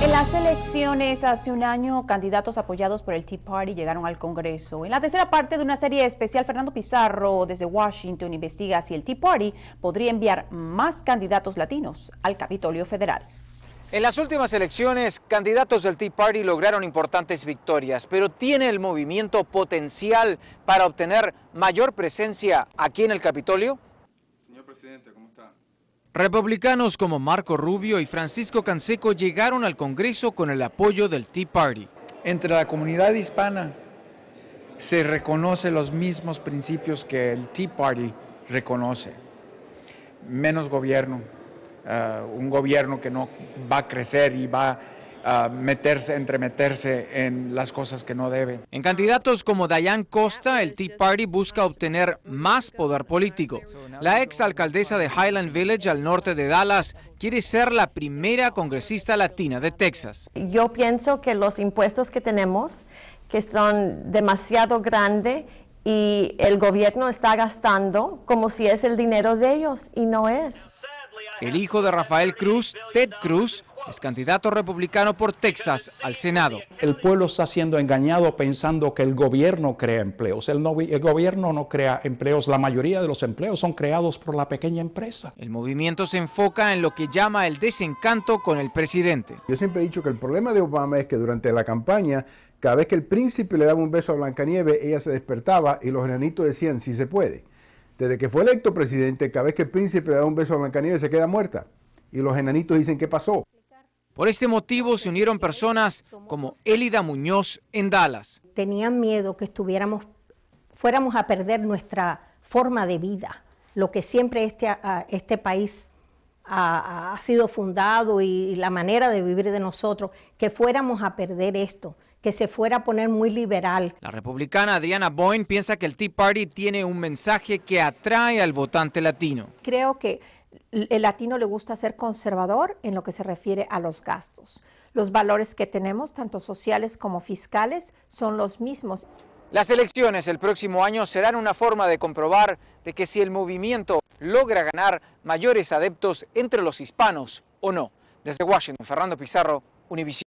En las elecciones hace un año, candidatos apoyados por el Tea Party llegaron al Congreso. En la tercera parte de una serie especial, Fernando Pizarro desde Washington investiga si el Tea Party podría enviar más candidatos latinos al Capitolio Federal. En las últimas elecciones, candidatos del Tea Party lograron importantes victorias, pero ¿tiene el movimiento potencial para obtener mayor presencia aquí en el Capitolio? Señor presidente, ¿cómo está? Republicanos como Marco Rubio y Francisco Canseco llegaron al Congreso con el apoyo del Tea Party. Entre la comunidad hispana se reconoce los mismos principios que el Tea Party reconoce. Menos gobierno, eh, un gobierno que no va a crecer y va a meterse, entremeterse en las cosas que no deben. En candidatos como Dayan Costa, el Tea Party busca obtener más poder político. La ex alcaldesa de Highland Village al norte de Dallas quiere ser la primera congresista latina de Texas. Yo pienso que los impuestos que tenemos, que son demasiado grandes, y el gobierno está gastando como si es el dinero de ellos y no es. El hijo de Rafael Cruz, Ted Cruz, es candidato republicano por Texas al Senado. El pueblo está siendo engañado pensando que el gobierno crea empleos. El, gobierno no crea empleos. La mayoría de los empleos son creados por la pequeña empresa. El movimiento se enfoca en lo que llama el desencanto con el presidente. Yo siempre he dicho que el problema de Obama es que durante la campaña cada vez que el príncipe le daba un beso a Blancanieves, ella se despertaba y los enanitos decían, si sí se puede. Desde que fue electo presidente, cada vez que el príncipe le da un beso a Blancanieves, se queda muerta. Y los enanitos dicen, ¿qué pasó? Por este motivo se unieron personas como Elida Muñoz en Dallas. Tenían miedo que estuviéramos, fuéramos a perder nuestra forma de vida, lo que siempre este, este país ha, sido fundado y la manera de vivir de nosotros, que fuéramos a perder esto que se fuera a poner muy liberal. La republicana Adriana Boyne piensa que el Tea Party tiene un mensaje que atrae al votante latino. Creo que el latino le gusta ser conservador en lo que se refiere a los gastos. Los valores que tenemos, tanto sociales como fiscales, son los mismos. Las elecciones el próximo año serán una forma de comprobar de que si el movimiento logra ganar mayores adeptos entre los hispanos o no. Desde Washington, Fernando Pizarro, Univision.